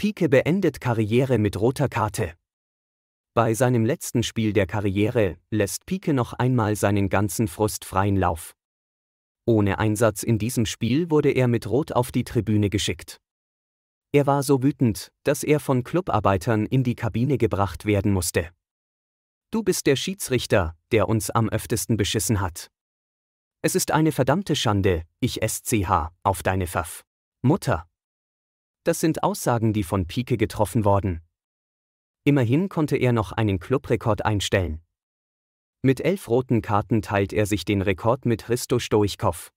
Pique beendet Karriere mit roter Karte. Bei seinem letzten Spiel der Karriere lässt Pique noch einmal seinen ganzen Frust freien Lauf. Ohne Einsatz in diesem Spiel wurde er mit Rot auf die Tribüne geschickt. Er war so wütend, dass er von Clubarbeitern in die Kabine gebracht werden musste. Du bist der Schiedsrichter, der uns am öftesten beschissen hat. Es ist eine verdammte Schande, ich SCH, auf deine Pfaff. Mutter. Das sind Aussagen, die von Pike getroffen wurden. Immerhin konnte er noch einen Clubrekord einstellen. Mit elf roten Karten teilt er sich den Rekord mit Christo Stoichkov.